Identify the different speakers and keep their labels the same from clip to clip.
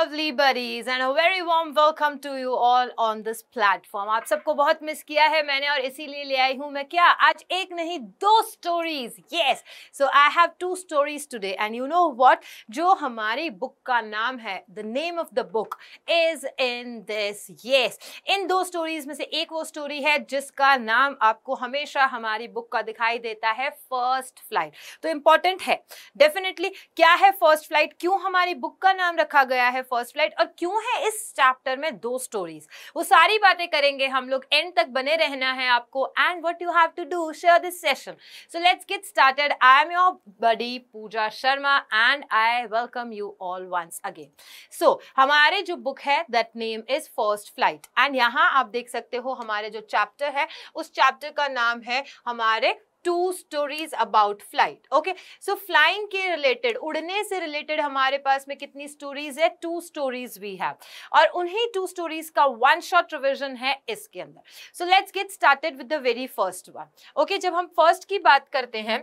Speaker 1: lovely buddies and a very warm welcome to you all on this platform. आप सबको बहुत miss किया है मैंने और इसीलिए ले आई हूँ मैं क्या आज एक नहीं दो stories yes so I have two stories today and you know what जो हमारी बुक का नाम है the name of the book is in this yes इन दो स्टोरीज में से एक वो स्टोरी है जिसका नाम आपको हमेशा हमारी बुक का दिखाई देता है फर्स्ट फ्लाइट तो इम्पॉर्टेंट है डेफिनेटली क्या है फर्स्ट फ्लाइट क्यों हमारी बुक का नाम रखा गया है फर्स्ट फ्लाइट और क्यों है इस चैप्टर में दो स्टोरीज वो सारी बातें करेंगे हम लोग एंड तक बने रहना है आपको and what you have to do share this session so let's get started I am your buddy Pooja Sharma and I welcome you all once again so हमारे जो बुक है that name is first flight and यहाँ आप देख सकते हो हमारे जो चैप्टर है उस चैप्टर का नाम है हमारे two stories about flight okay so flying के रिलेटेड उड़ने से रिलेटेड हमारे पास में कितनी स्टोरीज है टू स्टोरीज भी है और उन्हीं टू स्टोरीज का वन शॉट रिविजन है इसके अंदर so let's get started with the very first one okay जब हम फर्स्ट की बात करते हैं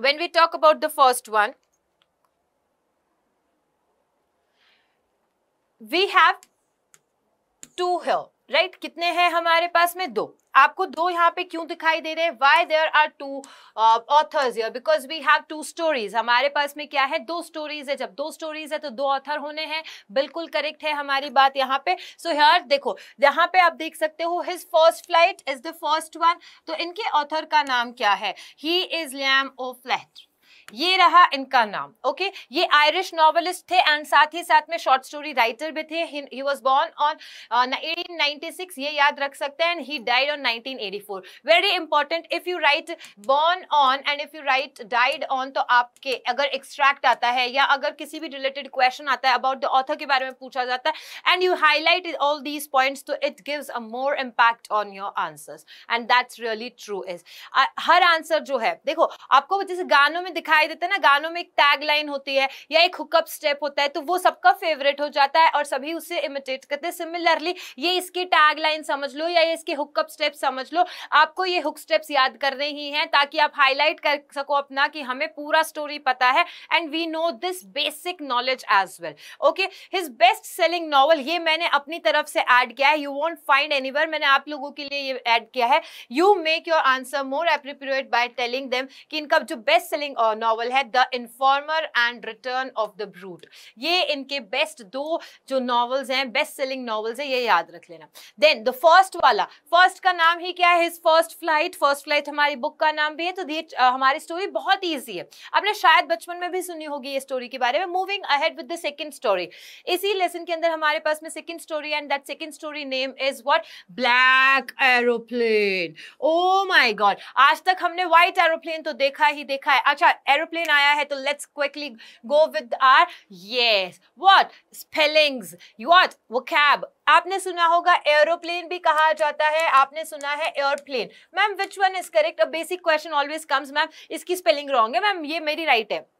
Speaker 1: when we talk about the first one we have two here right right? कितने हैं हमारे पास में दो आपको दो यहाँ पे क्यों दिखाई दे रहे हैं why there are two authors because we have two stories हमारे पास में क्या है दो स्टोरीज है जब दो स्टोरीज है तो दो ऑथर होने हैं बिल्कुल करेक्ट है हमारी बात यहाँ पे सो so, यार देखो यहाँ पे आप देख सकते हो his first flight is the first one तो इनके ऑथर का नाम क्या है he is Liam O'Flaherty ये रहा इनका नाम ओके ये आयरिश नॉवलिस्ट थे एंड साथ ही साथ में शॉर्ट स्टोरी राइटर भी थे ही वाज बोर्न ऑन 1896 ये याद रख सकते हैं and he died on 1984 very important if you write born on and if you write died on तो आपके अगर एक्सट्रैक्ट आता है या अगर किसी भी रिलेटेड क्वेश्चन आता है अबाउट द ऑथर के बारे में पूछा जाता है and you highlight all these points तो it gives a more impact on your answers and that's really true is her answer जो है देखो आपको जैसे गानों में दिखाया दिखाई देते हैं ना गानों में एक टैग लाइन होती है या एक हुकअप स्टेप होता है तो वो सबका फेवरेट हो जाता है और सभी उसे इमिटेट करते हैं सिमिलरली ये इसकी टैग लाइन समझ लो या ये इसके हुकअप स्टेप समझ लो आपको ये हुक स्टेप्स याद करने ही हैं ताकि आप हाईलाइट कर सको अपना कि हमें पूरा स्टोरी पता है and we know this basic knowledge as well okay his best selling novel ये मैंने अपनी तरफ से ऐड किया है यू वॉन्ट फाइंड एनी मैंने आप लोगों के लिए ये ऐड किया है you make your answer more appropriate by telling them कि इनका जो बेस्ट सेलिंग नॉवल है the informer and return of the brute ये इनके बेस्ट दो जो नॉवल्स हैं बेस्ट सेलिंग नॉवल्स हैं ये याद रख लेना देन द फर्स्ट वाला फर्स्ट का नाम ही क्या है his first flight first flight हमारी बुक का नाम भी है तो ये हमारी स्टोरी बहुत ईजी है आपने शायद बचपन में भी सुनी होगी ये स्टोरी के बारे में moving ahead with the second story इसी लेसन के अंदर हमारे पास में second story and that second story name is what black aeroplane oh my god आज तक हमने व्हाइट एरोप्लेन तो देखा ही देखा है अच्छा एरोप्लेन आया है तो let's quickly go with our yes what spellings what वो कैब आपने सुना होगा एरोप्लेन भी कहा जाता है आपने सुना है airplane ma'am which one is correct a basic question always comes ma'am इसकी स्पेलिंग रॉन्ग है मैम ये मेरी राइट right है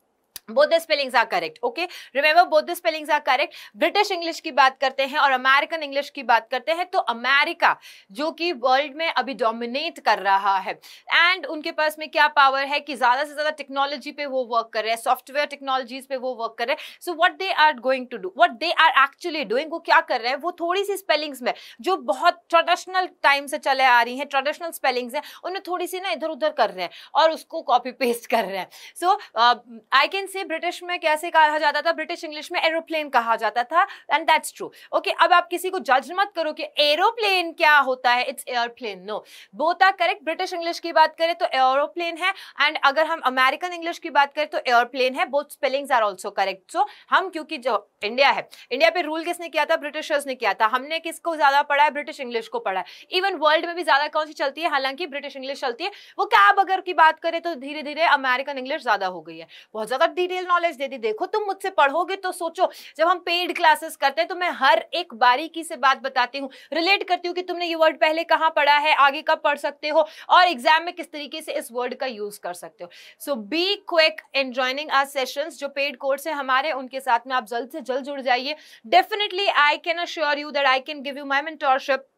Speaker 1: both the spellings are correct okay remember both the spellings are correct British English की बात करते हैं और अमेरिकन इंग्लिश की बात करते हैं तो अमेरिका जो कि वर्ल्ड में अभी डोमिनेट कर रहा है एंड उनके पास में क्या पावर है कि ज्यादा से ज्यादा टेक्नोलॉजी पे वो वर्क कर रहे हैं सॉफ्टवेयर टेक्नोलॉजीज पे वो वर्क कर रहे हैं so what they are going to do what they are actually doing वो क्या कर रहे हैं वो थोड़ी सी स्पेलिंग्स में जो बहुत ट्रेडिशनल टाइम से चले आ रही हैं ट्रेडिशनल स्पेलिंग्स हैं उनमें थोड़ी सी ना इधर उधर कर रहे हैं और उसको कॉपी पेस्ट कर रहे हैं सो आई कैन एरोप्लेन से ब्रिटिश में कैसे कहा जाता था ब्रिटिश इंग्लिश में एरोप्लेन कहा जाता था एंड दैट्स ट्रू ओके अब आप किसी को जज मत करो कि एरोप्लेन क्या होता है इट्स एयरप्लेन नो बोता करेक्ट ब्रिटिश इंग्लिश की बात करें तो एरोप्लेन है एंड अगर हम अमेरिकन इंग्लिश की बात करें तो एयरप्लेन है both spellings are also correct so हम क्योंकि जो इंडिया है इंडिया पे रूल किसने किया था ब्रिटिशर्स ने किया था हमने किसको ज्यादा पढ़ा है ब्रिटिश इंग्लिश को पढ़ा है इवन वर्ल्ड में भी ज्यादा कौन सी चलती है हालांकि ब्रिटिश इंग्लिश चलती है वो कैब अगर की बात करें तो धीरे धीरे अमेरिकन इंग्लिश ज्यादा हो गई है बहुत ज्यादा डिटेल नॉलेज दे दी देखो तुम मुझसे पढ़ोगे तो सोचो जब हम पेड क्लासेस करते हैं तो मैं हर एक बारीकी से बात बताती हूँ रिलेट करती हूँ कि तुमने ये वर्ड पहले कहाँ पढ़ा है आगे कब पढ़ सकते हो और एग्जाम में किस तरीके से इस वर्ड का यूज कर सकते हो so be quick and joining our session जो पेड कोर्स है हमारे उनके साथ में आप जल्द से जल्द जुड़ जाइए definitely I can assure you that I can give you my mentorship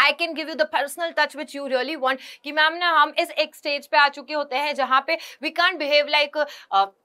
Speaker 1: I can give you the personal touch which you really want कि मैम ना हम इस एक स्टेज पे आ चुके होते हैं जहाँ पे we can't behave like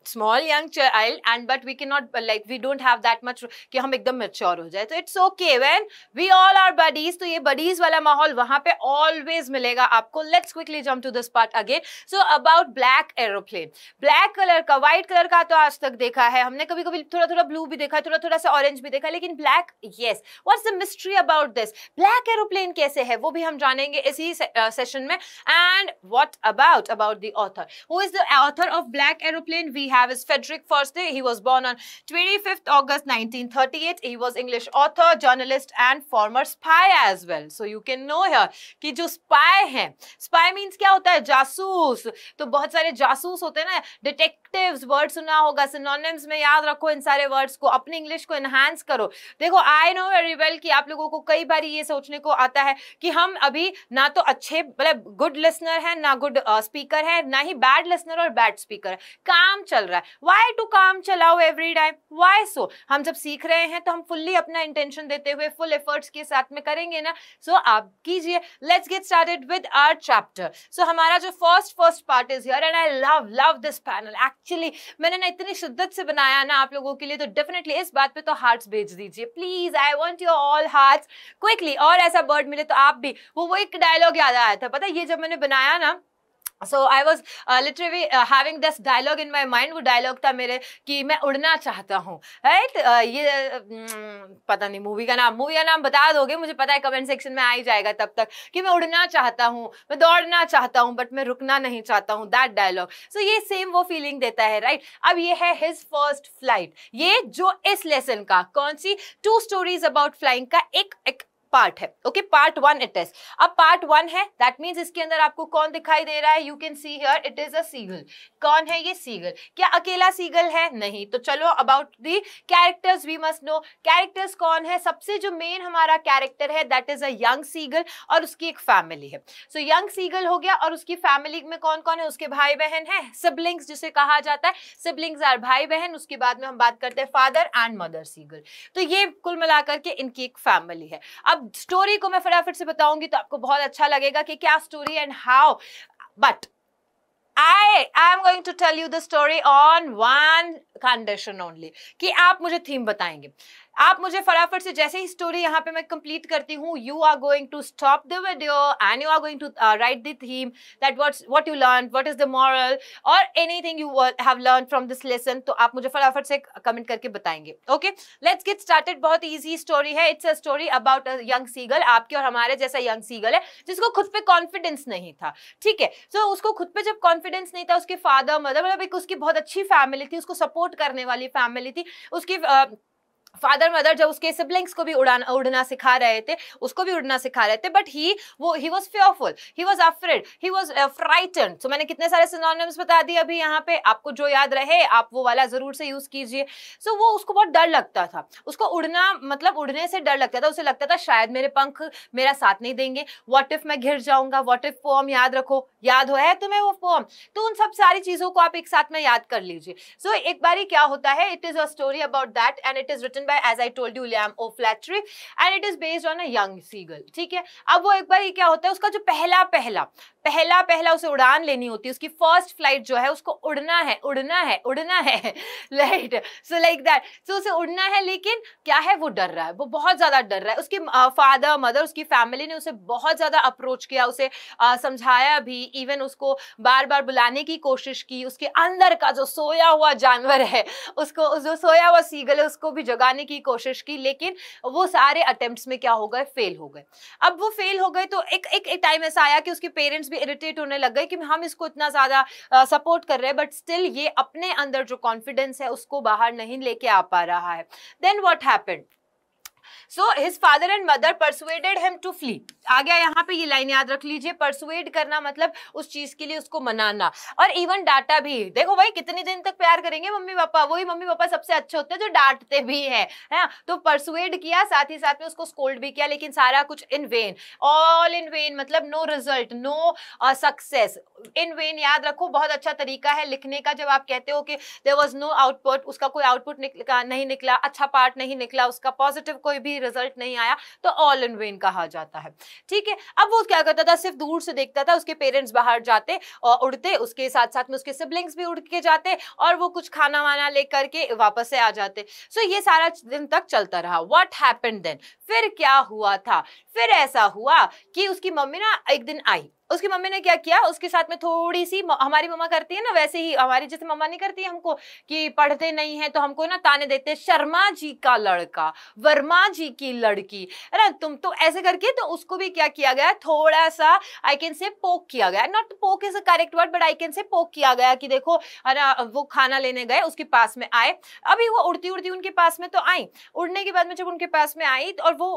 Speaker 1: small young child and but we can not like we don't have that much कि हम एकदम मेच्योर हो जाए तो it's okay when we all are buddies तो ये बडीज वाला माहौल वहाँ पे ऑलवेज मिलेगा आपको let's quickly jump to this part again so about black aeroplane black colour का व्हाइट कलर का तो आज तक देखा है हमने कभी कभी थोड़ा थोड़ा ब्लू भी देखा थोड़ा थोड़ा सा ऑरेंज भी देखा लेकिन black yes what's the mystery about this black aeroplane कैसे है वो भी हम जानेंगे इसी सेशन में and what about about the author who is the author of black aeroplane we have is Frederick Forsyth he was born on twenty fifth August nineteen thirty eight he was English author journalist and former spy as well so you can know her कि जो spy है spy means क्या होता है जासूस तो बहुत सारे जासूस होते हैं ना डिटेक्टिव वर्ड सुना होगा सिनोनिम्स में याद रखो इन सारे वर्ड्स को अपनी इंग्लिश को एनहांस करो देखो आई नो वेरी वेल कि आप लोगों को कई बार ये सोचने को आता है है कि हम अभी ना तो अच्छे मतलब गुड लिसनर है ना गुड स्पीकर है ना ही बैड लिसनर और बैड स्पीकर है काम चल रहा है वाई टू काम चलाओ एवरी टाइम वाई सो हम जब सीख रहे हैं तो हम फुल्ली अपना इंटेंशन देते हुए फुल एफर्ट्स के साथ में करेंगे ना सो so, आप कीजिए let's get started with our chapter so हमारा जो first first part is here and I love love this panel actually मैंने ना इतनी शिद्दत से बनाया ना आप लोगों के लिए तो डेफिनेटली इस बात पे तो हार्ट्स भेज दीजिए please I want your all hearts quickly और ऐसा बर्ड मिले मिले तो आप भी वो वो एक डायलॉग याद आया था पता ये जब मैंने बनाया ना so I was literally having this dialogue in my mind वो डायलॉग था मेरे कि मैं उड़ना चाहता हूँ राइट right? uh, ये uh, पता नहीं मूवी का नाम मूवी का नाम बता दोगे मुझे पता है कमेंट सेक्शन में आ ही जाएगा तब तक कि मैं उड़ना चाहता हूँ मैं दौड़ना चाहता हूँ बट मैं रुकना नहीं चाहता हूँ दैट डायलॉग सो ये सेम वो फीलिंग देता है राइट right? अब ये है हिज फर्स्ट फ्लाइट ये जो इस लेसन का कौन सी टू स्टोरीज अबाउट फ्लाइंग का एक, एक पार्ट है okay part one it is अब पार्ट वन है दैट मीन इसके अंदर आपको कौन दिखाई दे रहा है you can see here it is a seagull कौन है ये सीगल क्या अकेला सीगल है नहीं तो चलो about the characters we must know characters कौन है सबसे जो मेन हमारा कैरेक्टर है दैट इज अंग सीगल और उसकी एक फैमिली है सो यंग सीगल हो गया और उसकी फैमिली में कौन कौन है उसके भाई बहन है सिबलिंग्स जिसे कहा जाता है सिबलिंग्स आर भाई बहन उसके बाद में हम बात करते हैं फादर एंड मदर सीगल तो ये कुल मिलाकर के इनकी एक फैमिली है अब अब स्टोरी को मैं फटाफट से बताऊंगी तो आपको बहुत अच्छा लगेगा कि क्या story and how but I I am going to tell you the story on one condition only कि आप मुझे थीम बताएंगे आप मुझे फटाफट से जैसे ही स्टोरी यहाँ पे मैं कंप्लीट करती हूँ you are going to stop the video and you are going to write the theme that what's what you learn what is the moral और anything you have learn from this lesson तो आप मुझे फटाफट से comment करके बताएंगे okay let's get started बहुत easy story है it's a story about a young seagull आपके और हमारे जैसा यंग सीगल है जिसको खुद पे कॉन्फिडेंस नहीं था ठीक है सो so, उसको खुद पे जब कॉन्फिडेंस नहीं था उसके फादर मदर मतलब एक उसकी बहुत अच्छी फैमिली थी उसको सपोर्ट करने वाली फैमिली थी उसकी uh, फादर मदर जब उसके सिबलिंग्स को भी उड़ाना उड़ना सिखा रहे थे उसको भी उड़ना सिखा रहे थे बट ही वो he was fearful he was afraid he was frightened so मैंने कितने सारे सिनोनिम्स बता दिए अभी यहाँ पे आपको जो याद रहे आप वो वाला जरूर से यूज कीजिए सो so, वो उसको बहुत डर लगता था उसको उड़ना मतलब उड़ने से डर लगता था उसे लगता था शायद मेरे पंख मेरा साथ नहीं देंगे वॉट इफ मैं घिर जाऊंगा वॉट इफ फॉर्म याद रखो याद हो है तुम्हें वो फॉर्म तो उन सब सारी चीजों को आप एक साथ में याद कर लीजिए सो so, एक बार क्या होता है it is a story about that and it is written written by as I told you Liam O'Flaherty and it is based on a young seagull ठीक है अब वो एक बार ये क्या होता है उसका जो पहला पहला पहला पहला उसे उड़ान लेनी होती है उसकी फर्स्ट फ्लाइट जो है उसको उड़ना है उड़ना है उड़ना है light so like that so उसे उड़ना है लेकिन क्या है वो डर रहा है वो बहुत ज़्यादा डर रहा है उसके फादर मदर उसकी फैमिली ने उसे बहुत ज़्यादा अप्रोच किया उसे समझाया भी इवन उसको बार बार बुलाने की कोशिश की उसके अंदर का जो सोया हुआ जानवर है उसको जो सोया हुआ सीगल है उसको भी जगा लगाने की कोशिश की लेकिन वो सारे अटेम्प्ट में क्या हो गए फेल हो गए अब वो फेल हो गए तो एक, एक टाइम ऐसा आया कि उसके पेरेंट्स भी इरिटेट होने लग गए कि हम इसको इतना ज़्यादा सपोर्ट कर रहे हैं बट स्टिल ये अपने अंदर जो कॉन्फिडेंस है उसको बाहर नहीं लेके आ पा रहा है then what happened so his father and mother persuaded him to fly आ गया यहाँ पे ये लाइन याद रख लीजिए परसुएड करना मतलब उस चीज के लिए उसको मनाना और इवन डाटा भी देखो भाई कितने दिन तक प्यार करेंगे मम्मी पापा वही मम्मी पापा सबसे अच्छे होते हैं जो डांटते भी है तो परसुएड किया साथ ही साथ में उसको स्कोल्ड भी किया लेकिन सारा कुछ in vain all in vain मतलब no result no success in vain याद रखो बहुत अच्छा तरीका है लिखने का जब आप कहते हो कि देर वॉज नो आउटपुट उसका कोई आउटपुट निकला नहीं निकला अच्छा पार्ट नहीं निकला उसका पॉजिटिव कोई भी रिजल्ट नहीं आया तो ऑल इन वेन कहा जाता है ठीक है अब वो क्या करता था सिर्फ दूर से देखता था उसके पेरेंट्स बाहर जाते और उड़ते उसके साथ साथ में उसके सिबलिंग्स भी उड़ के जाते और वो कुछ खाना वाना लेकर के वापस से आ जाते सो ये सारा दिन तक चलता रहा वॉट हैपन देन फिर क्या हुआ था फिर ऐसा हुआ कि उसकी मम्मी ना एक दिन आई उसकी मम्मी ने क्या किया उसके साथ में थोड़ी सी हमारी मम्मा करती है ना वैसे ही हमारी जैसे मम्मा नहीं करती हमको कि पढ़ते नहीं है तो हमको ना ताने देते शर्मा जी का लड़का वर्मा जी की लड़की है ना तुम तो ऐसे करके तो उसको भी क्या किया गया थोड़ा सा आई कैन से पोक किया गया not poke is a correct word but I can say poke किया गया कि देखो है ना वो खाना लेने गए उसके पास में आए अभी वो उड़ती उड़ती उनके पास में तो आई उड़ने के बाद में जब उनके पास में आई और वो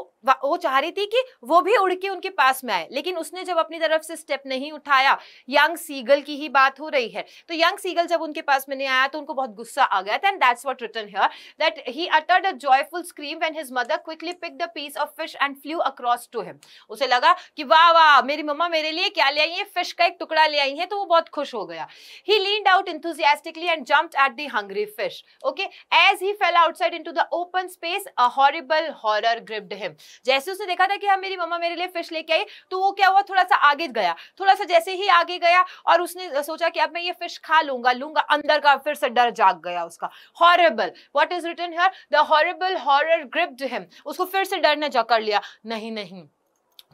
Speaker 1: वो चाह रही थी कि वो भी उड़ के उनके पास में आए लेकिन उसने जब अपनी तरफ से स्टेप नहीं उठाया यंग सीगल की ही बात हो रही है तो यंग सीगल जब उनके पास में नहीं आया तो उनको बहुत गुस्सा आ गया था and that's what written here that he uttered a joyful scream when his mother quickly pick the piece of fish and flew across to him उसे लगा कि वाह वाह मेरी मम्मा मेरे लिए क्या ले आई है फिश का एक टुकड़ा ले आई है तो वो बहुत खुश हो गया he leaped out enthusiastically and jump at the hungry fish okay as he fell outside to the open space a horrible horror gripped him जैसे उसने देखा था कि हाँ मेरी मम्मा मेरे लिए फिश लेके आई तो वो क्या हुआ थोड़ा सा आगे गया गया थोड़ा सा जैसे ही आगे गया और उसने सोचा कि अब मैं ये फिश खा लूंगा लूंगा अंदर का फिर से डर जाग गया उसका horrible what is written here the horrible gripped him उसको फिर से डर ने जकड़ लिया नहीं नहीं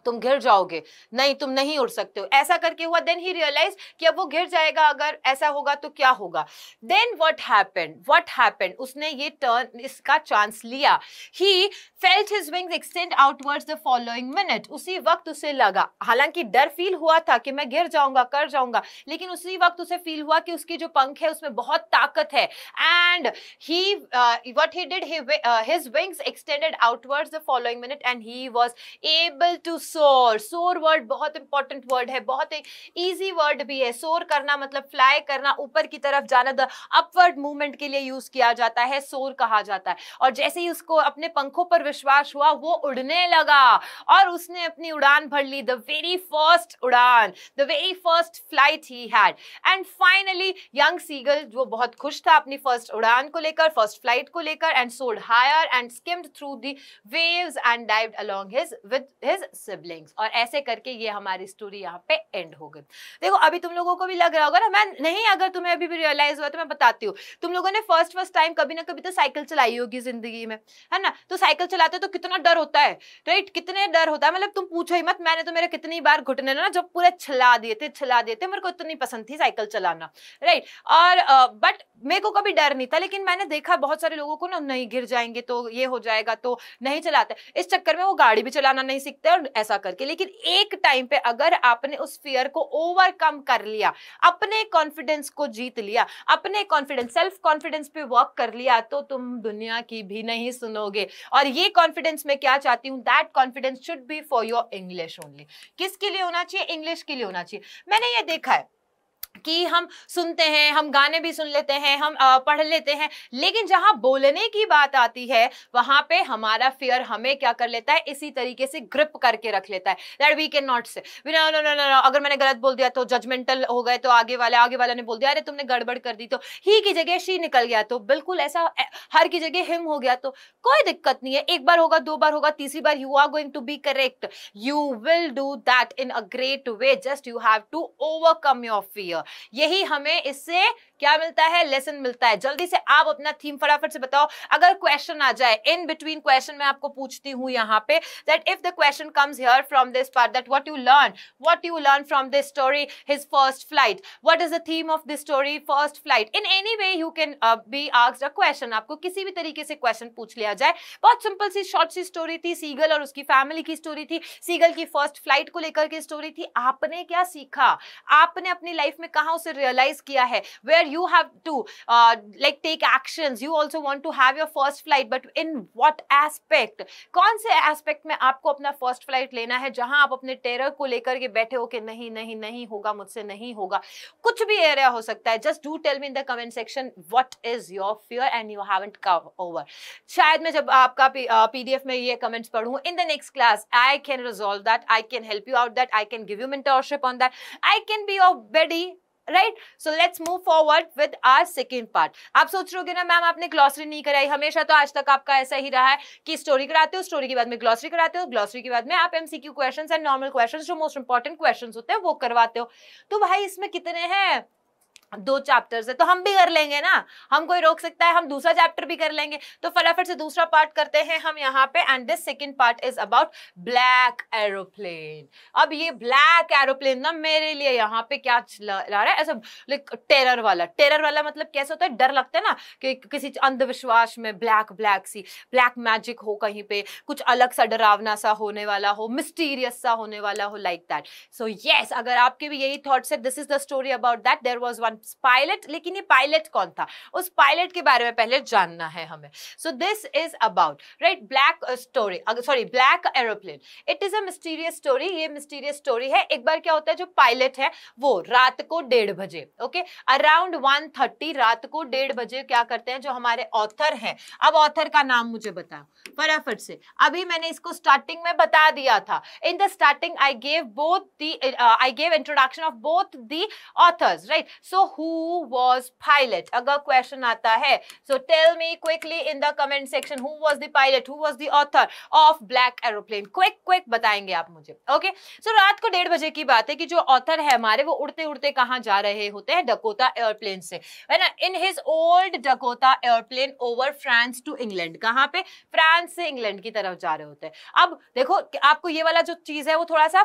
Speaker 1: तुम गिर जाओगे नहीं तुम नहीं उड़ सकते हो ऐसा करके हुआ देन ही रियलाइज कि अब वो गिर जाएगा अगर ऐसा होगा तो क्या होगा then what happen what happen उसने ये टर्न इसका चांस लिया he felt his wings extend outwards the following minute उसी वक्त उसे लगा हालांकि डर फील हुआ था कि मैं गिर जाऊंगा कर जाऊंगा लेकिन उसी वक्त उसे फील हुआ कि उसकी जो पंख है उसमें बहुत ताकत है and he what he did his wings extended outwards the following minute and he was able to soar soar word बहुत इंपॉर्टेंट वर्ड है बहुत एक ईजी वर्ड भी है सोर करना मतलब फ्लाई करना ऊपर की तरफ जाना द अपवर्ड मूवमेंट के लिए यूज किया जाता है सोर कहा जाता है और जैसे ही उसको अपने पंखों पर विश्वास हुआ वो उड़ने लगा और उसने अपनी उड़ान भर ली द वेरी फर्स्ट उड़ान the very first flight he had and finally young seagull वो बहुत खुश था अपनी फर्स्ट उड़ान को लेकर फर्स्ट फ्लाइट को लेकर and soared higher and skimmed through the waves and dived along his with his sib siblings और ऐसे करके ये हमारी स्टोरी यहाँ पे एंड हो गई देखो अभी तुम लोगों को भी लग रहा होगा ना मैं नहीं अगर तुम्हें अभी भी रियलाइज हुआ तो मैं बताती हूँ तुम लोगों ने फर्स्ट फर्स्ट टाइम कभी ना कभी तो साइकिल चलाई होगी जिंदगी में है ना तो साइकिल चलाते तो कितना डर होता है राइट कितने डर होता है मतलब तुम पूछो ही मत मैंने तो मेरे कितनी बार घुटने ना जब पूरे छला दिए थे छला दिए थे मेरे को इतनी पसंद थी साइकिल चलाना राइट और बट मेरे को कभी डर नहीं था लेकिन मैंने देखा बहुत सारे लोगों को ना नहीं गिर जाएंगे तो ये हो जाएगा तो नहीं चलाते इस चक्कर में वो गाड़ी भी चलाना नहीं सीखते और ऐसा ऐसा करके लेकिन एक टाइम पे अगर आपने उस फियर को ओवरकम कर लिया अपने कॉन्फिडेंस को जीत लिया अपने कॉन्फिडेंस सेल्फ कॉन्फिडेंस पे वर्क कर लिया तो तुम दुनिया की भी नहीं सुनोगे और ये कॉन्फिडेंस मैं क्या चाहती हूँ that confidence should be for your English only किसके लिए होना चाहिए इंग्लिश के लिए होना चाहिए मैंने ये देखा है कि हम सुनते हैं हम गाने भी सुन लेते हैं हम पढ़ लेते हैं लेकिन जहां बोलने की बात आती है वहां पे हमारा फियर हमें क्या कर लेता है इसी तरीके से ग्रिप करके रख लेता है that we can not say no no no no अगर मैंने गलत बोल दिया तो जजमेंटल हो गए तो आगे वाले आगे वाले ने बोल दिया अरे तुमने गड़बड़ कर दी तो ही की जगह शी निकल गया तो बिल्कुल ऐसा हर की जगह हिम हो गया तो कोई दिक्कत नहीं है एक बार होगा दो बार होगा तीसरी बार you are going to be correct you will do that in a great way just you have to overcome your fear यही हमें इससे क्या मिलता है लेसन मिलता है जल्दी से आप अपना थीम फटाफट से बताओ अगर क्वेश्चन आ जाए इन बिटवीन क्वेश्चन मैं आपको पूछती हूँ यहाँ पे that if the question comes here from this part that what you learn what you learn from this story his first flight what is the theme of this story first flight in any way you can be asked a question आपको किसी भी तरीके से question पूछ लिया जाए बहुत simple सी शॉर्ट सी स्टोरी थी सीगल और उसकी फैमिली की स्टोरी थी सीगल की फर्स्ट फ्लाइट को लेकर की स्टोरी थी आपने क्या सीखा आपने अपनी लाइफ में कहा उसे रियलाइज किया है where you have to uh, like take actions you also want to have your first flight but in what aspect कौन से एस्पेक्ट में आपको अपना फर्स्ट फ्लाइट लेना है जहां आप अपने टेरर को लेकर के बैठे हो कि नहीं नहीं नहीं होगा मुझसे नहीं होगा कुछ भी एरिया हो सकता है just do tell me in the comment section what is your fear and you haven't come over शायद मैं जब आपका पीडीएफ uh, में ये कमेंट्स पढ़ूं in the next class I can resolve that I can help you out that I can give you mentorship on that I can be your buddy right so let's move forward with our second part आप सोच रहे हो ना ma'am आपने glossary नहीं कराई हमेशा तो आज तक आपका ऐसा ही रहा है कि स्टोरी कराते हो स्टोरी के बाद में ग्लॉसरी कराते हो ग्लॉसरी के बाद में आप MCQ question and normal question जो मोस्ट इंपॉर्टेंट क्वेश्चन होते हैं वो करवाते हो तो भाई इसमें कितने हैं दो चैप्टर्स है तो हम भी कर लेंगे ना हम कोई रोक सकता है हम दूसरा चैप्टर भी कर लेंगे तो फटाफट से दूसरा पार्ट करते हैं हम यहाँ पे and this second part is about black aeroplane अब ये ब्लैक एरोप्लेन ना मेरे लिए यहाँ पे क्या ला रहा है ऐसा लाइक टेरर वाला टेरर वाला मतलब कैसे होता है डर लगता है ना कि किसी अंधविश्वास में ब्लैक ब्लैक सी ब्लैक मैजिक हो कहीं पे कुछ अलग सा डरावना सा होने वाला हो मिस्टीरियस सा होने वाला हो लाइक दैट सो यस अगर आपके भी यही थॉट्स है this is the story about that there was one pilot लेकिन ये पायलट कौन था उस पायलट के बारे में पहले जानना है हमें so this is about right black story sorry black aeroplane it is a mysterious story ये मिस्टीरियस स्टोरी है एक बार क्या होता है जो पायलट है वो रात को डेढ़ बजे ओके अराउंड वन थर्टी रात को डेढ़ बजे क्या करते हैं जो हमारे ऑथर हैं अब ऑथर का नाम मुझे बताओ फटाफट से अभी मैंने इसको स्टार्टिंग में बता दिया था in the starting I gave both the I gave introduction of both the authors right so who was pilot अगर क्वेश्चन आता है so tell me quickly in the comment section who was the pilot who was the author of black aeroplane quick quick बताएंगे आप मुझे okay okay? सो so, रात को डेढ़ बजे की बात है कि जो ऑथर है हमारे वो उड़ते उड़ते कहाँ जा रहे होते हैं डकोता एयरप्लेन से है ना in his old Dakota airplane over France to England कहाँ पे फ्रांस से इंग्लैंड की तरफ जा रहे होते हैं अब देखो आपको ये वाला जो चीज है वो थोड़ा सा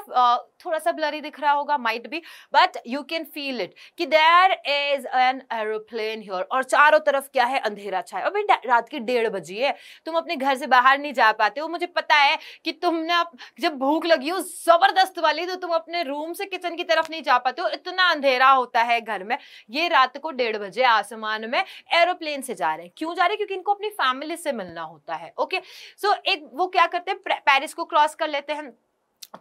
Speaker 1: थोड़ा सा ब्लरी दिख रहा होगा माइट भी but you can feel it कि there is an aeroplane here और चारों तरफ क्या है अंधेरा छाया अभी रात के डेढ़ बजी है तुम अपने घर से बाहर नहीं जा पाते हो मुझे पता है कि तुमने जब भूख लगी हो जबरदस्त वाली तो तुम अपने रूम से किचन की तरफ नहीं जा पाते हो इतना अंधेरा होता है घर में ये रात को डेढ़ बजे आसमान में एरोप्लेन से जा रहे हैं क्यों जा रहे हैं क्योंकि इनको अपनी फैमिली से मिलना होता है ओके सो so, एक वो क्या करते हैं पेरिस को क्रॉस कर लेते हैं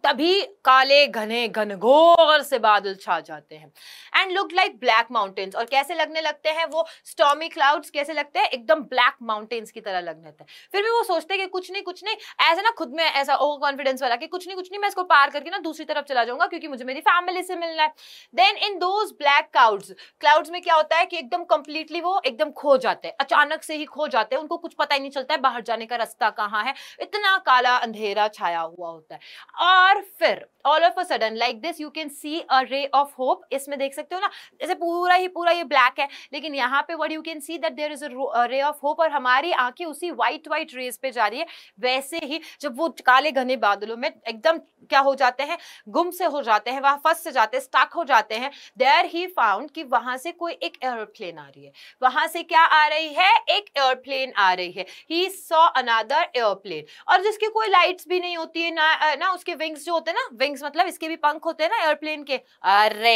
Speaker 1: तभी काले घने घनघोर से बादल छा जाते हैं and look like black mountains और कैसे लगने लगते हैं वो स्टॉमी क्लाउड्स कैसे लगते हैं एकदम ब्लैक माउंटेन्स की तरह लगने लगते हैं फिर भी वो सोचते हैं कि कुछ नहीं कुछ नहीं ऐसा ना खुद में ऐसा ओवर कॉन्फिडेंस वाला कि कुछ नहीं कुछ नहीं मैं इसको पार करके ना दूसरी तरफ चला जाऊंगा क्योंकि मुझे मेरी फैमिली से मिलना है then in those black clouds clouds में क्या होता है कि एकदम कंप्लीटली वो एकदम खो जाते हैं अचानक से ही खो जाते हैं उनको कुछ पता ही नहीं चलता है बाहर जाने का रास्ता कहाँ है इतना काला अंधेरा छाया हुआ होता है और और फिर all of a sudden like this you can see a ray of hope इसमें देख सकते हो ना जैसे पूरा ही पूरा ये ब्लैक है लेकिन यहाँ पे what you can see that there is a ray of hope और हमारी आंखें उसी व्हाइट व्हाइट रेज पे जा रही है वैसे ही जब वो काले घने बादलों में एकदम क्या हो जाते हैं गुम से हो जाते हैं वहाँ फंस जाते हैं स्टक हो जाते हैं देर ही फाउंड कि वहाँ से कोई एक एयरप्लेन आ रही है वहाँ से क्या आ रही है एक एयरप्लेन आ रही है ही सॉ अनादर एयरप्लेन और जिसकी कोई लाइट्स भी नहीं होती है ना ना उसके विंग्स जो होते हैं ना विंग्स मतलब इसके भी पंख होते हैं ना एयरप्लेन के अरे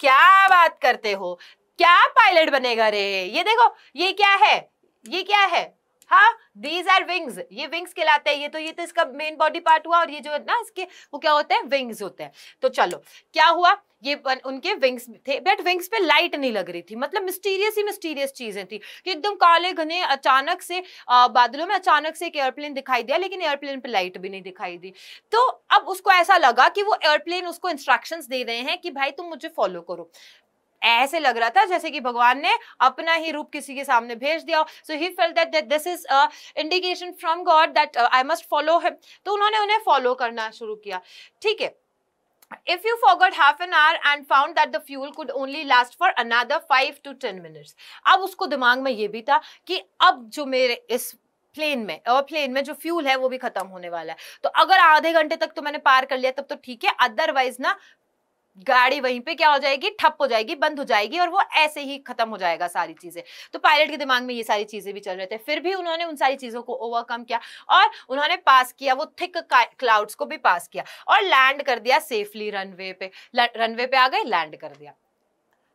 Speaker 1: क्या बात करते हो क्या पायलट बनेगा रे ये देखो ये क्या है ये क्या है हाँ दीज आर विंग्स ये विंग्स कहलाते हैं ये तो ये तो इसका मेन बॉडी पार्ट हुआ और ये जो है ना इसके वो क्या होते हैं विंग्स होते हैं तो चलो क्या हुआ ये उनके विंग्स थे बट विंग्स पे लाइट नहीं लग रही थी मतलब मिस्टीरियस ही मिस्टीरियस चीजें थी कि एकदम काले घने अचानक से आ, बादलों में अचानक से एक एयरप्लेन दिखाई दिया लेकिन एयरप्लेन पे लाइट भी नहीं दिखाई दी तो अब उसको ऐसा लगा कि वो एयरप्लेन उसको इंस्ट्रक्शंस दे रहे हैं कि भाई तुम मुझे फॉलो करो ऐसे लग रहा था जैसे कि भगवान ने अपना ही रूप किसी के सामने भेज दिया so he felt that that this is indication from God that I must follow him तो उन्होंने उन्हें फॉलो करना शुरू किया ठीक है if you forgot half an hour and found that the fuel could only last for another 5 to 10 minutes अब उसको दिमाग में ये भी था कि अब जो मेरे इस प्लेन में और प्लेन में जो फ्यूल है वो भी खत्म होने वाला है तो अगर आधे घंटे तक तो मैंने पार कर लिया तब तो ठीक है अदरवाइज ना गाड़ी वहीं पे क्या हो जाएगी ठप हो जाएगी बंद हो जाएगी और वो ऐसे ही खत्म हो जाएगा सारी चीजें तो पायलट के दिमाग में ये सारी चीजें भी चल रहे थे फिर भी उन्होंने उन सारी चीजों को ओवरकम किया और उन्होंने पास किया वो थिक क्लाउड्स को भी पास किया और लैंड कर दिया सेफली रनवे पे रनवे पे आ गए लैंड कर दिया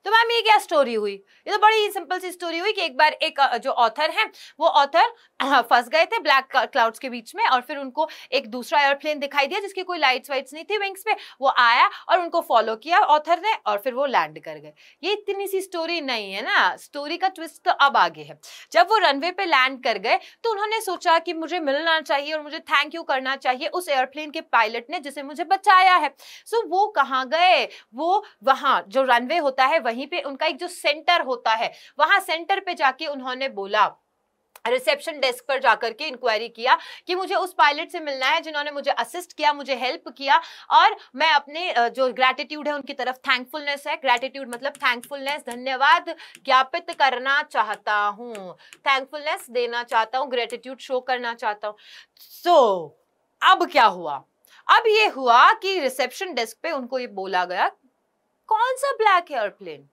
Speaker 1: तो मैम ये क्या स्टोरी हुई ये तो बड़ी सिंपल सी स्टोरी हुई कि एक बार एक जो ऑथर है वो ऑथर फंस गए थे ब्लैक क्लाउड्स के बीच में और फिर उनको एक दूसरा एयरप्लेन दिखाई दिया जिसकी कोई लाइट्स वाइट्स नहीं थी विंग्स पे वो आया और उनको फॉलो किया ऑथर ने और फिर वो लैंड कर गए ये इतनी सी स्टोरी नहीं है ना स्टोरी का ट्विस्ट तो अब आगे है जब वो रनवे पे लैंड कर गए तो उन्होंने सोचा कि मुझे मिलना चाहिए और मुझे थैंक यू करना चाहिए उस एयरप्लेन के पायलट ने जिसे मुझे बचाया है सो वो कहाँ गए वो वहाँ जो रनवे होता है वहीं पे उनका एक जो सेंटर होता है वहां सेंटर पे जाके उन्होंने बोला रिसेप्शन डेस्क पर जाकर के इंक्वायरी किया कि मुझे उस पायलट से मिलना है जिन्होंने मुझे असिस्ट किया मुझे हेल्प किया और मैं अपने जो ग्रैटिट्यूड है उनकी तरफ थैंकफुलनेस है ग्रैटिट्यूड मतलब थैंकफुलनेस धन्यवाद ज्ञापित करना चाहता हूँ थैंकफुलनेस देना चाहता हूँ ग्रेटिट्यूड शो करना चाहता हूँ सो so, अब क्या हुआ अब ये हुआ कि रिसेप्शन डेस्क पे उनको ये बोला गया कौन सा ब्लैक एयरप्लेन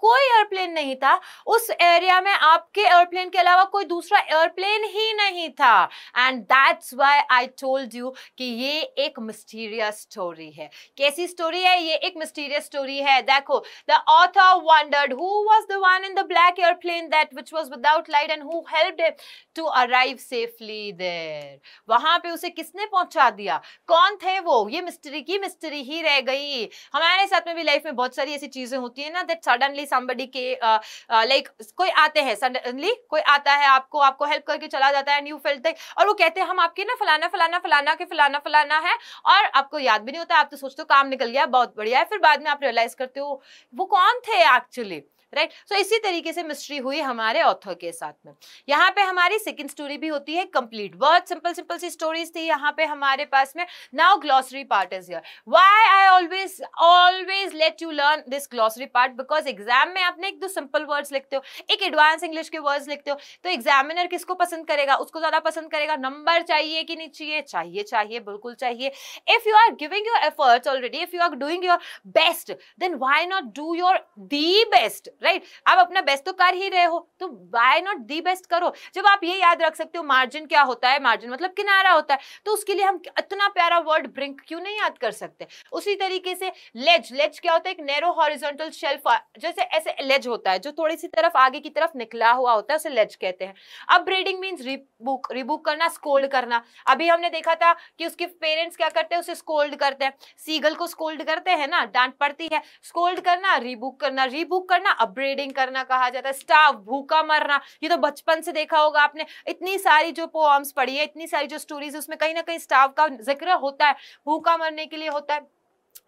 Speaker 1: कोई एयरप्लेन नहीं था उस एरिया में आपके एयरप्लेन के अलावा कोई दूसरा एयरप्लेन ही नहीं था and that's why I told you कि ये एक मिस्टीरियस स्टोरी है कैसी स्टोरी है ये एक मिस्टीरियस स्टोरी है देखो the author wondered who was the one in the black airplane that which was without light and who helped him to arrive safely there वहां पे उसे किसने पहुंचा दिया कौन थे वो ये मिस्ट्री की मिस्ट्री ही रह गई हमारे साथ में भी लाइफ में बहुत सारी ऐसी चीजें होती है ना दैट सडनली somebody के लाइक uh, uh, like, कोई आते हैं सडनली कोई आता है आपको आपको हेल्प करके चला जाता है न्यू फील्ड तक और वो कहते हैं हम आपके ना फलाना फलाना फलाना के फलाना फलाना है और आपको याद भी नहीं होता आप तो सोचते हो काम निकल गया बहुत बढ़िया है फिर बाद में आप रियलाइज करते हो वो कौन थे एक्चुअली राइट सो इसी तरीके से मिस्ट्री हुई हमारे ऑथर के साथ में यहाँ पे हमारी सेकंड स्टोरी भी होती है कंप्लीट बहुत सिंपल सिंपल सी स्टोरीज थी यहाँ पे हमारे पास में now glossary part is here why I always always let you learn this glossary part because exam में आपने एक दो सिंपल वर्ड्स लिखते हो एक एडवांस इंग्लिश के वर्ड्स लिखते हो तो एग्जामिनर किसको पसंद करेगा उसको ज्यादा पसंद करेगा नंबर चाहिए कि नहीं चाहिए चाहिए चाहिए बिल्कुल चाहिए if you are giving your efforts already if you are doing your best then why not do your the best right आप अपना बेस्ट तो कर ही रहे हो तो बाय नॉट दी बेस्ट करो जब आप ये याद रख सकते हो मार्जिन क्या होता है मार्जिन मतलब किनारा होता है तो उसके लिए हम इतना प्यारा वर्ड ब्रिंक क्यों नहीं याद कर सकते उसी तरीके से लेज लेज क्या होता है एक नैरो हॉरिजॉन्टल शेल्फ जैसे ऐसे लेज होता है जो थोड़ी सी तरफ आगे की तरफ निकला हुआ होता है उसे लेज कहते हैं अब ब्रीडिंग मीन्स रिबुक रिबुक करना स्कोल्ड करना अभी हमने देखा था कि उसके पेरेंट्स क्या करते हैं उसे स्कोल्ड करते हैं सीगल को स्कोल्ड करते हैं ना डांट पड़ती है स्कोल्ड करना रिबुक करना रिबुक करना ब्रीडिंग करना कहा जाता है स्टाफ भूखा मरना ये तो बचपन से देखा होगा आपने इतनी सारी जो पोम्स पढ़ी है इतनी सारी जो स्टोरीज उसमें कहीं ना कहीं स्टाफ का जिक्र होता है भूखा मरने के लिए होता है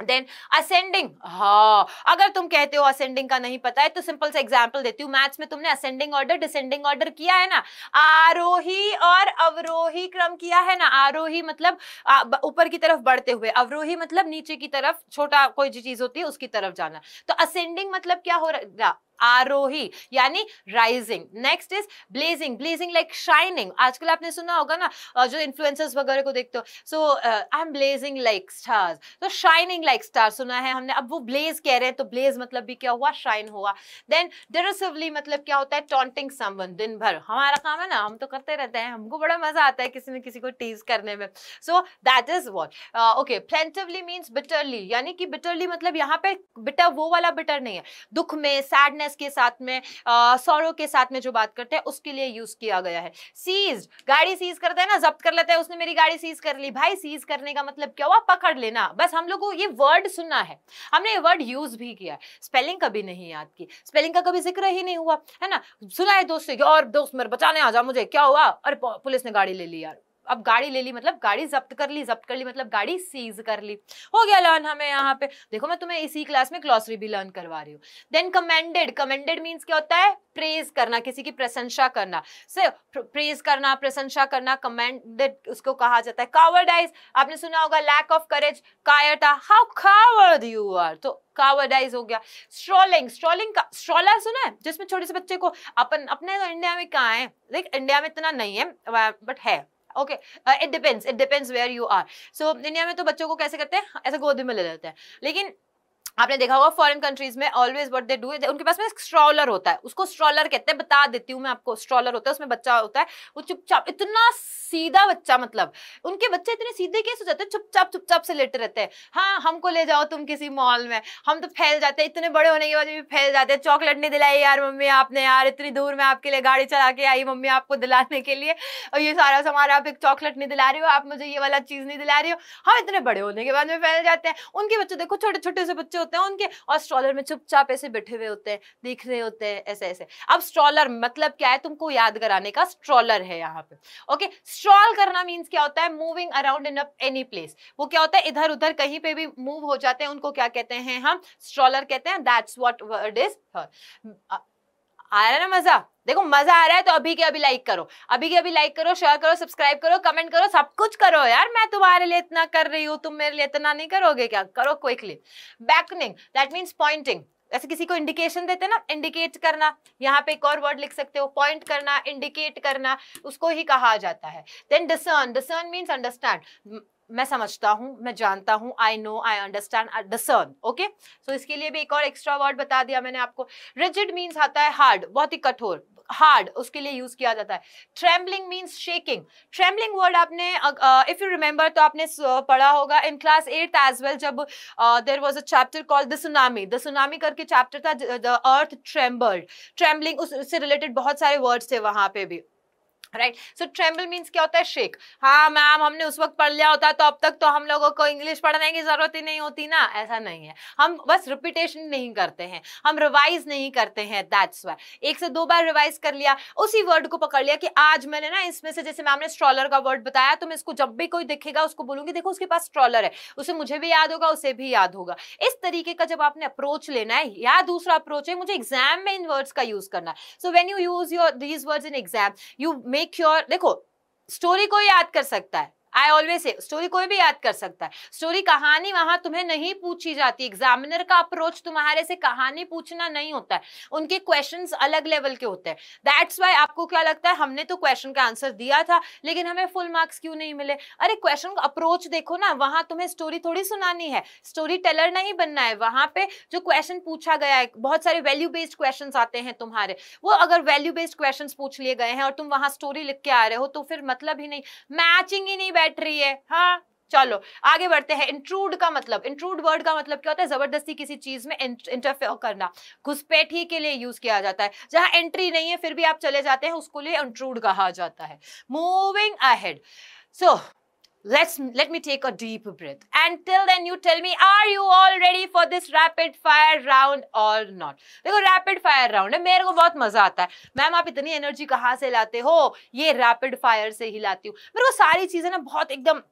Speaker 1: देन असेंडिंग हाँ अगर तुम कहते हो असेंडिंग का नहीं पता है तो सिंपल से एग्जाम्पल देती हूँ मैथ्स में तुमने असेंडिंग ऑर्डर डिसेंडिंग ऑर्डर किया है ना आरोही और अवरोही क्रम किया है ना आरोही मतलब ऊपर की तरफ बढ़ते हुए अवरोही मतलब नीचे की तरफ छोटा कोई जो चीज होती है उसकी तरफ जाना तो असेंडिंग मतलब क्या हो रहा आरोही यानी rising next is blazing blazing like shining आजकल आपने सुना होगा ना जो इन्फ्लुएंसर्स वगैरह को देखते हो so I am blazing like stars तो शाइनिंग लाइक स्टार सुना है हमने अब वो ब्लेज कह रहे हैं तो ब्लेज मतलब भी क्या हुआ शाइन हुआ देन डरसिवली मतलब क्या होता है टॉन्टिंग समवन दिन भर हमारा काम है ना हम तो करते रहते हैं हमको बड़ा मजा आता है किसी न किसी को टीज करने में so that is what okay plaintively means bitterly यानी कि बिटरली मतलब यहाँ पे बिटर वो वाला बिटर नहीं है दुख में सैडनेस यूएस के साथ में सौरव के साथ में जो बात करते हैं उसके लिए यूज किया गया है सीज गाड़ी सीज करते हैं ना जब्त कर लेते हैं उसने मेरी गाड़ी सीज कर ली भाई सीज करने का मतलब क्या हुआ पकड़ लेना बस हम लोग को ये वर्ड सुनना है हमने ये वर्ड यूज भी किया है स्पेलिंग कभी नहीं याद की स्पेलिंग का कभी जिक्र ही नहीं हुआ है ना सुना है दोस्त से और दोस्त मेरे बचाने आ जा मुझे क्या हुआ अरे पुलिस ने गाड़ी ले ली यार अब गाड़ी ले ली मतलब गाड़ी जब्त कर ली जब्त कर ली मतलब गाड़ी सीज कर ली हो गया लर्न हमें यहाँ पे देखो मैं तुम्हें इसी क्लास में ग्लॉसरी भी लर्न करवा रही हूँ देन कमेंडेड कमेंडेड मीन्स क्या होता है प्रेज करना किसी की प्रशंसा करना से प्रेज करना प्रशंसा करना कमेंडेड उसको कहा जाता है कावर्डाइज आपने सुना होगा लैक ऑफ करेज कायरता हाउ कावर्ड यू आर तो कावर्डाइज हो गया स्ट्रॉलिंग स्ट्रॉलिंग का स्ट्रॉलर सुना है जिसमें छोटे से बच्चे को अपन अपने तो इंडिया में कहा है देख इंडिया में इतना नहीं है बट है okay it depends it depends where you are so India में तो बच्चों को कैसे करते हैं ऐसे गोदी में ले लेते हैं लेकिन आपने देखा होगा फॉरेन कंट्रीज में ऑलवेज व्हाट दे डू उनके पास में स्ट्रॉलर होता है उसको स्ट्रॉलर कहते हैं बता देती हूँ मैं आपको स्ट्रॉलर होता है उसमें बच्चा होता है वो चुपचाप इतना सीधा बच्चा मतलब उनके बच्चे इतने सीधे कैसे हो जाते हैं चुपचाप चुपचाप से लेटे रहते हैं हाँ हमको ले जाओ तुम किसी मॉल में हम तो फैल जाते हैं इतने बड़े होने के बाद भी फैल जाते हैं चॉकलेट नहीं दिलाई यार मम्मी आपने यार इतनी दूर में आपके लिए गाड़ी चला के आई मम्मी आपको दिलाने के लिए और ये सारा सामान आप एक चॉकलेट नहीं दिला रही हो आप मुझे ये वाला चीज़ नहीं दिला रही हो हम इतने बड़े होने के बाद में फैल जाते हैं उनके बच्चे देखो छोटे छोटे से बच्चे होते हैं उनके और स्ट्रॉलर में चुपचाप ऐसे बैठे हुए होते हैं देख रहे होते हैं ऐसे ऐसे अब स्ट्रॉलर मतलब क्या है तुमको याद कराने का स्ट्रॉलर है यहाँ पे ओके स्ट्रॉल करना मीन्स क्या होता है moving around in any place वो क्या होता है इधर उधर कहीं पे भी मूव हो जाते हैं उनको क्या कहते हैं हम स्ट्रॉलर कहते हैं दैट्स वॉट वर्ड इज आ रहा है ना मजा देखो मजा आ रहा है तो अभी के अभी लाइक करो अभी के अभी लाइक करो शेयर करो सब्सक्राइब करो कमेंट करो सब कुछ करो यार मैं तुम्हारे लिए इतना कर रही हूँ तुम मेरे लिए इतना नहीं करोगे क्या करो quickly beckoning that means pointing ऐसे किसी को इंडिकेशन देते ना इंडिकेट करना यहाँ पे एक और वर्ड लिख सकते हो पॉइंट करना इंडिकेट करना उसको ही कहा जाता है then discern discern means understand मैं समझता हूँ मैं जानता हूँ I know I understand discern okay so इसके लिए भी एक और एक्स्ट्रा वर्ड बता दिया मैंने आपको रिजिड मीन्स आता है हार्ड बहुत ही कठोर हार्ड उसके लिए यूज किया जाता है trembling means shaking trembling word आपने इफ यू रिमेंबर तो आपने पढ़ा होगा in class eight as well जब there was a chapter call the tsunami the tsunami करके चैप्टर था द अर्थ ट्रेम्बल्ड ट्रेम्बलिंग उससे रिलेटेड बहुत सारे वर्ड्स थे वहां पे भी राइट सो ट्रेम्बल मीन्स क्या होता है शेक हाँ मैम हमने उस वक्त पढ़ लिया होता तो अब तक तो हम लोगों को इंग्लिश पढ़ने की जरूरत ही नहीं होती ना ऐसा नहीं है हम बस रिपीटेशन नहीं करते हैं हम रिवाइज नहीं करते हैं दैट्स वाई एक से दो बार रिवाइज कर लिया उसी वर्ड को पकड़ लिया कि आज मैंने ना इसमें से जैसे मैम ने स्ट्रॉलर का वर्ड बताया तो मैं इसको जब भी कोई दिखेगा उसको बोलूंगी देखो उसके पास स्ट्रॉलर है उसे मुझे भी याद होगा उसे भी याद होगा इस तरीके का जब आपने अप्रोच लेना है या दूसरा अप्रोच है मुझे एग्जाम में इन वर्ड्स का यूज करना है so when you use your these words in exam you may make sure देखो स्टोरी को याद कर सकता है आई ऑलवेज से स्टोरी कोई भी याद कर सकता है स्टोरी कहानी वहां तुम्हें नहीं पूछी जाती एग्जामिनर का अप्रोच तुम्हारे से कहानी पूछना नहीं होता है उनके क्वेश्चन अलग लेवल के होते हैं दैट्स वाई आपको क्या लगता है हमने तो क्वेश्चन का आंसर दिया था लेकिन हमें फुल मार्क्स क्यों नहीं मिले अरे क्वेश्चन का अप्रोच देखो ना वहां तुम्हें स्टोरी थोड़ी सुनानी है स्टोरी टेलर नहीं बनना है वहां पे जो क्वेश्चन पूछा गया है बहुत सारे वैल्यू बेस्ड क्वेश्चन आते हैं तुम्हारे वो अगर वैल्यू बेस्ड क्वेश्चन पूछ लिए गए हैं और तुम वहां स्टोरी लिख के आ रहे हो तो फिर मतलब ही नहीं मैचिंग ही नहीं बैठ रही है हाँ चलो आगे बढ़ते हैं इंट्रूड का मतलब इंट्रूड वर्ड का मतलब क्या होता है जबरदस्ती किसी चीज में इंटरफेयर करना घुसपैठी के लिए यूज किया जाता है जहां एंट्री नहीं है फिर भी आप चले जाते हैं उसको लिए इंट्रूड कहा जाता है moving ahead so let's let me take a deep breath and till then you tell me are you all ready for this rapid fire round or not देखो rapid fire round है मेरे को बहुत मजा आता है मैम आप इतनी energy कहाँ से लाते हो ये rapid fire से ही लाती हूँ मेरे को सारी चीजें ना बहुत एकदम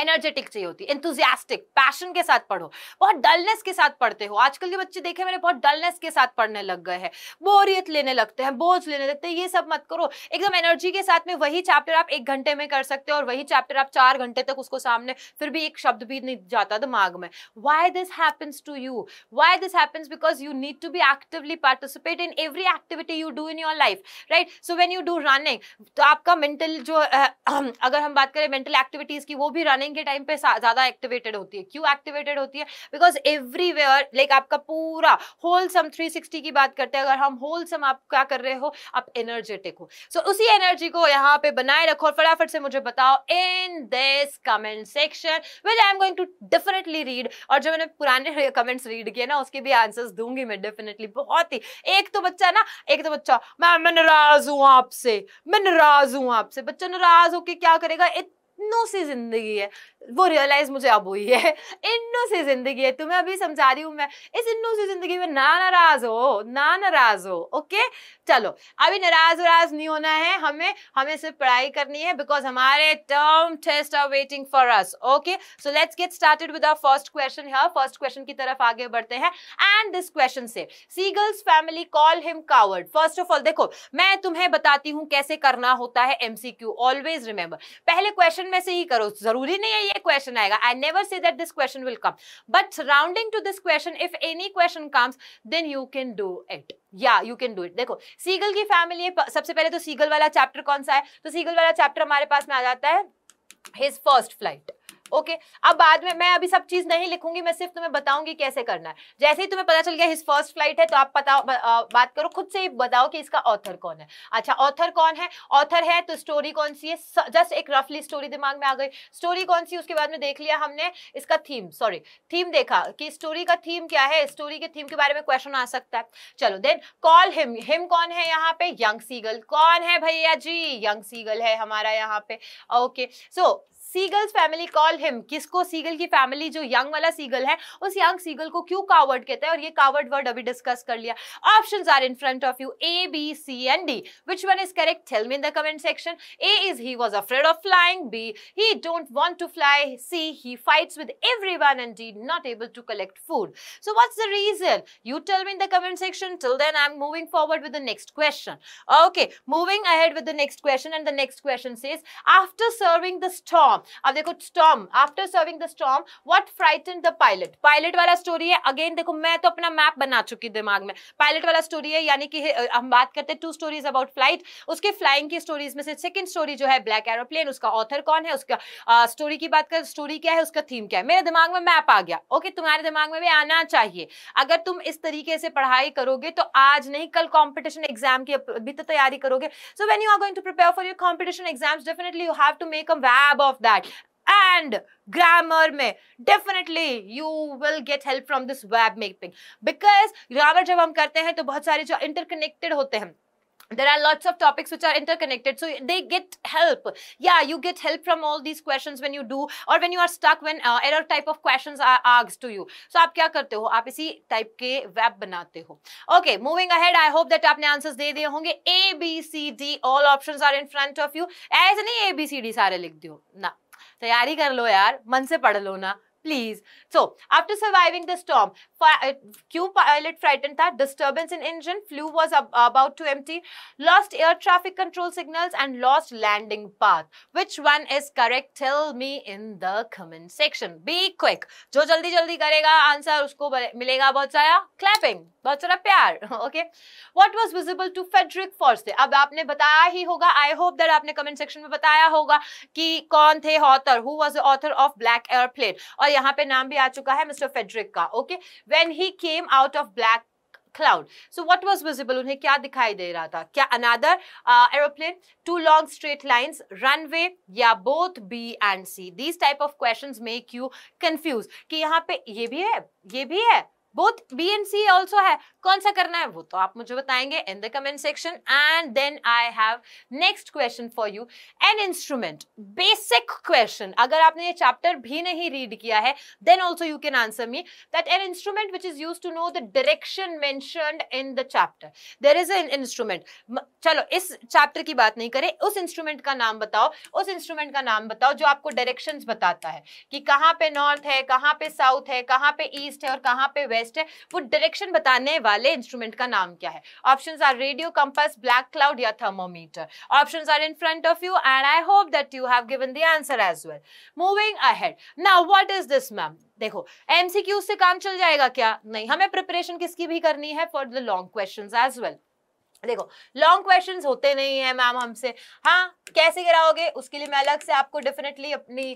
Speaker 1: एनर्जेटिक चाहिए होती है एंथुजियास्टिक पैशन के साथ पढ़ो बहुत डलनेस के साथ पढ़ते हो आजकल के बच्चे देखे मेरे बहुत डलनेस के साथ पढ़ने लग गए हैं बोरियत लेने लगते हैं बोझ लेने लगते हैं ये सब मत करो एकदम एनर्जी के साथ में वही चैप्टर आप एक घंटे में कर सकते हो और वही चैप्टर आप चार घंटे तक उसको सामने फिर भी एक शब्द भी नहीं जाता दिमाग में why this happens to you why this happens because you need to be actively participate in every activity you do in your life right so when you do running तो आपका मेंटल जो अगर हम बात करें मेंटल एक्टिविटीज की वो भी रनिंग मॉर्निंग के टाइम पे ज्यादा एक्टिवेटेड होती है क्यों एक्टिवेटेड होती है बिकॉज एवरीवेयर लाइक आपका पूरा होल सम 360 की बात करते हैं अगर हम होल सम आप क्या कर रहे हो आप एनर्जेटिक हो सो so, उसी एनर्जी को यहाँ पे बनाए रखो और फटाफट से मुझे बताओ in this comment section which I am going to definitely read और जो मैंने पुराने कमेंट्स रीड किए ना उसके भी आंसर्स दूंगी मैं डेफिनेटली बहुत ही एक तो बच्चा ना एक तो बच्चा मैम मैं नाराज हूँ आपसे मैं नाराज हूँ आपसे बच्चा नाराज होके क्या करेगा इत इतनों सी जिंदगी है वो रियलाइज मुझे अब हुई है इन्नों सी जिंदगी है तुम्हें अभी समझा रही हूँ मैं इस इन्नों सी जिंदगी में ना नाराज हो ना नाराज हो ओके चलो अभी नाराज वराज नहीं होना है हमें हमें सिर्फ पढ़ाई करनी है बिकॉज हमारे term test are waiting for us okay so let's get started with our first question है फर्स्ट क्वेश्चन की तरफ आगे बढ़ते हैं एंड दिस क्वेश्चन से seagulls family call him coward first of all देखो मैं तुम्हें बताती हूँ कैसे करना होता है एमसीक्यू ऑलवेज रिमेंबर पहले क्वेश्चन में से ही करो जरूरी नहीं है ये क्वेश्चन आएगा I never say that this question will come but surrounding to this question if any question comes then you can do it या यू कैन डू इट देखो सीगल की फैमिली है सबसे पहले तो सीगल वाला चैप्टर कौन सा है तो सीगल वाला चैप्टर हमारे पास में आ जाता है हिज फर्स्ट फ्लाइट ओके अब बाद में मैं अभी सब चीज नहीं लिखूंगी मैं सिर्फ तुम्हें बताऊंगी कैसे करना है जैसे ही तुम्हें पता चल गया हिस फर्स्ट फ्लाइट है तो आप पता बात करो खुद से ही बताओ कि इसका ऑथर कौन है अच्छा ऑथर कौन है ऑथर है तो स्टोरी कौन सी है जस्ट एक रफली स्टोरी दिमाग में आ गई स्टोरी कौन सी उसके बाद में देख लिया हमने इसका थीम सॉरी थीम देखा कि स्टोरी का थीम क्या है स्टोरी के थीम के बारे में क्वेश्चन आ सकता है चलो देन कॉल हिम हिम कौन है यहाँ पे यंग सीगल कौन है भैया जी यंग सीगल है हमारा यहाँ पे okay so seagull family call him किसको सीगल की फैमिली जो यंग वाला सीगल है उस यंग सीगल को क्यों कावर्ड कहते हैं और ये कावर्ड वर्ड अभी डिस्कस कर लिया options are in front of you A B C and D which one is correct tell me in the comment section A is he was afraid of flying B he don't want to fly C he fights with everyone and D not able to collect food so what's the reason you tell me in the comment section till then I am moving forward with the next question okay moving ahead with the next question and the next question says after serving the storm अब देखो storm after serving the storm what frighten the pilot pilot वाला story है again देखो मैं तो अपना map बना चुकी दिमाग में पायलट वाला स्टोरी है यानी कि हम बात करते हैं टू स्टोरीज अबाउट फ्लाइट उसके फ्लाइंग की स्टोरीज में से सेकंड स्टोरी जो है ब्लैक एरोप्लेन उसका ऑथर कौन है उसका स्टोरी की बात कर स्टोरी क्या है उसका थीम क्या है मेरे दिमाग में मैप आ गया ओके तुम्हारे दिमाग में भी आना चाहिए अगर तुम इस तरीके से पढ़ाई करोगे तो आज नहीं कल कॉम्पिटिशन एग्जाम की भी तो तैयारी करोगे so when you are going to prepare for your competition exam definitely you have to make a web of that that and grammar में definitely you will get help from this web making because grammar jab hum karte hain to bahut sare jo interconnected hote hain there are lots of topics which are interconnected so they get help yeah you get help from all these questions when you do or when you are stuck when uh, error type of questions are asked to you so aap kya karte ho aap isi type ke web banate ho okay moving ahead I hope that aapne answers de diye honge A B C D all options are in front of you ऐसे नहीं A B C D sare likh दियो na तैयारी कर लो यार मन से पढ़ लो ना please so after surviving the storm क्यू पायलट फ्राइटन था disturbance in engine fuel was about to empty lost air traffic control signal and lost landing path which one is correct tell me in the comment section be quick जो जल्दी जल्दी करेगा answer उसको मिलेगा बहुत सारा clapping बहुत सारा प्यार okay what was visible to Frederick Forsyth अब आपने बताया ही होगा आई होप दैट आपने कमेंट सेक्शन में बताया होगा कि कौन थे author who was author of black airplane और यहाँ पे नाम भी आ चुका है मिस्टर फेडरिक का okay when he came out of black cloud so what was visible उन्हें क्या दिखाई दे रहा था क्या another aeroplane two long straight lines runway या both B and C these type of question make you confuse कि यहाँ पे ये भी है ये भी है both B and C also है कौन सा करना है वो तो आप मुझे बताएंगे in the comment section and then I have next question for you an instrument basic question अगर आपने ये चैप्टर भी नहीं रीड किया है then also you can answer me that an instrument which is use to know the direction मैं in the chapter there is an instrument चलो इस चैप्टर की बात नहीं करें उस इंस्ट्रूमेंट का नाम बताओ उस इंस्ट्रूमेंट का नाम बताओ जो आपको डायरेक्शन बताता है कि कहाँ पे नॉर्थ है कहाँ पे साउथ है कहाँ पे ईस्ट है और कहाँ पे वेस्ट बेस्ट है वो डायरेक्शन बताने वाले इंस्ट्रूमेंट का नाम क्या है option are radio compass black cloud या thermometer option are in front of you and I hope that you have given the answer as well moving ahead now what is this ma'am देखो MCQ से काम चल जाएगा क्या नहीं हमें preparation किसकी भी करनी है for the long question as well देखो लॉन्ग क्वेश्चन होते नहीं है मैम हमसे हाँ कैसे गिराओगे उसके लिए मैं अलग से आपको डेफिनेटली अपनी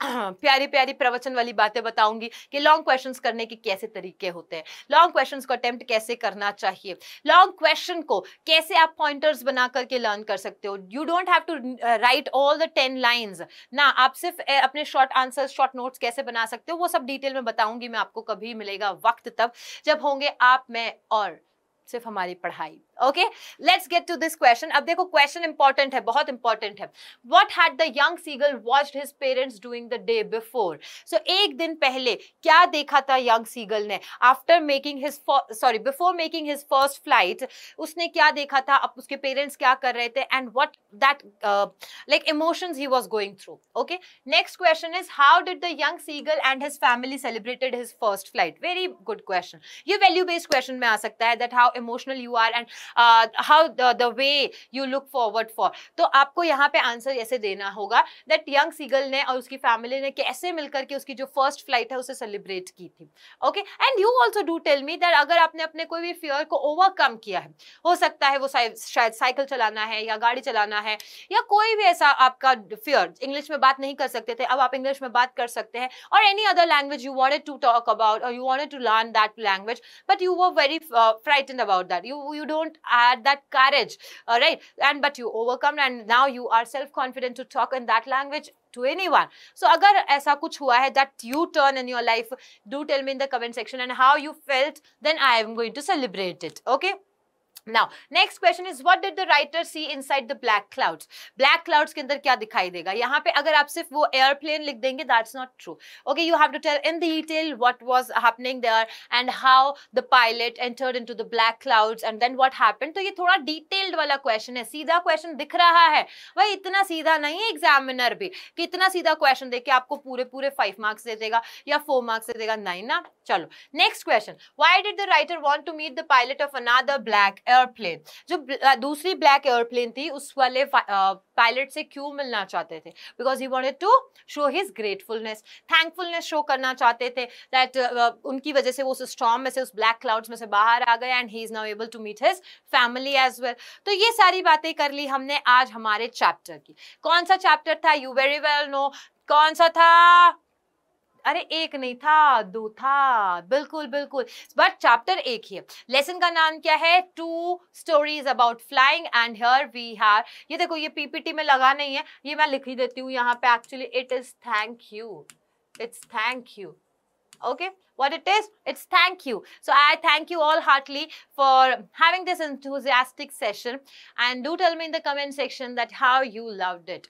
Speaker 1: प्यारी प्यारी प्रवचन वाली बातें बताऊंगी कि लॉन्ग क्वेश्चंस करने के कैसे तरीके होते हैं लॉन्ग क्वेश्चंस को अटेम्प्ट कैसे करना चाहिए लॉन्ग क्वेश्चन को कैसे आप पॉइंटर्स बना करके लर्न कर सकते हो you don't have to write all the ten lines ना आप सिर्फ अपने शॉर्ट आंसर शॉर्ट नोट्स कैसे बना सकते हो वो सब डिटेल में बताऊंगी मैं आपको कभी मिलेगा वक्त तब जब होंगे आप मैं और सिर्फ हमारी पढ़ाई okay let's get to this question अब देखो क्वेश्चन इंपॉर्टेंट है बहुत इंपॉर्टेंट है what had the young seagull watch his parents doing the day before so एक दिन पहले क्या देखा था यंग सीगल ने after making his sorry before making his first flight उसने क्या देखा था अब उसके पेरेंट्स क्या कर रहे थे and what that like emotions he was going through okay next question is how did the young seagull and his family celebrated his first flight very good question ये वैल्यू बेस्ड क्वेश्चन में आ सकता है that how emotional you are and how the way you look forward for तो आपको यहाँ पे answer ऐसे देना होगा दैट यंग सीगल ने और उसकी फैमिली ने कैसे मिलकर के उसकी जो फर्स्ट फ्लाइट है उसे सेलिब्रेट की थी okay and you also do tell me that अगर आपने अपने कोई भी फियर को ओवरकम किया है हो सकता है वो शायद साइकिल चलाना है या गाड़ी चलाना है या कोई भी ऐसा आपका फियर इंग्लिश में बात नहीं कर सकते थे अब आप इंग्लिश में बात कर सकते हैं और any other language you wanted to talk about और you wanted to learn that language but you were very frightened about that. You you don't add that courage, all right? And but you overcome and now you are self confident to talk in that language to anyone. So agar ऐसा कुछ हुआ है that you turn in your life, do tell me in the comment section and how you felt. Then I am going to celebrate it. Okay. Now next question is what did the writer see inside the black clouds black clouds के अंदर क्या दिखाई देगा यहाँ पे अगर आप सिर्फ वो एयरप्लेन लिख देंगे that's not true okay you have to tell in detail what was happening there and how the pilot entered into the black clouds and then what happened तो ये थोड़ा डिटेल्ड वाला क्वेश्चन है सीधा क्वेश्चन दिख रहा है वही इतना सीधा नहीं है एग्जामिनर भी कि इतना सीधा क्वेश्चन देके आपको पूरे पूरे फाइव मार्क्स दे देगा या फोर मार्क्स दे देगा नहीं ना चलो next question why did the writer want to meet the pilot of another black airplane जो दूसरी ब्लैक एयरप्लेन थी उस वाले पायलट से क्यों मिलना चाहते थे because he wanted to show his gratefulness thankfulness show करना चाहते थे दैट uh, उनकी वजह से वो उस स्टॉम में से उस ब्लैक क्लाउड्स में से बाहर आ गए and he is now able to meet his family as well तो ये सारी बातें कर ली हमने आज हमारे चैप्टर की कौन सा चैप्टर था यू वेरी वेल नो कौन सा था अरे एक नहीं था दो था बिल्कुल बिल्कुल बट चैप्टर एक ही है लेसन का नाम क्या है two stories about flying and here we have ये देखो ये पीपीटी में लगा नहीं है ये मैं लिख ही देती हूँ यहाँ पे actually it is thank you it's thank you okay what it is it's thank you so i thank you all heartily for having this enthusiastic session and do tell me in the comment section that how you loved it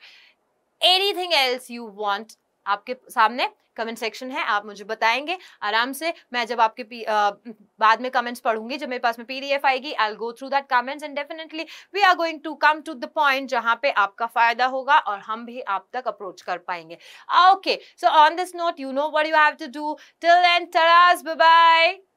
Speaker 1: anything else you want आपके सामने comment section है आप मुझे बताएंगे आराम से मैं जब आपके आ, बाद में कमेंट्स पढ़ूंगी जब मेरे पास में पीडीएफ आएगी I go through that comments and definitely we are going to come to the point जहां पे आपका फायदा होगा और हम भी आप तक अप्रोच कर पाएंगे okay so on this note you know what you have to do till bye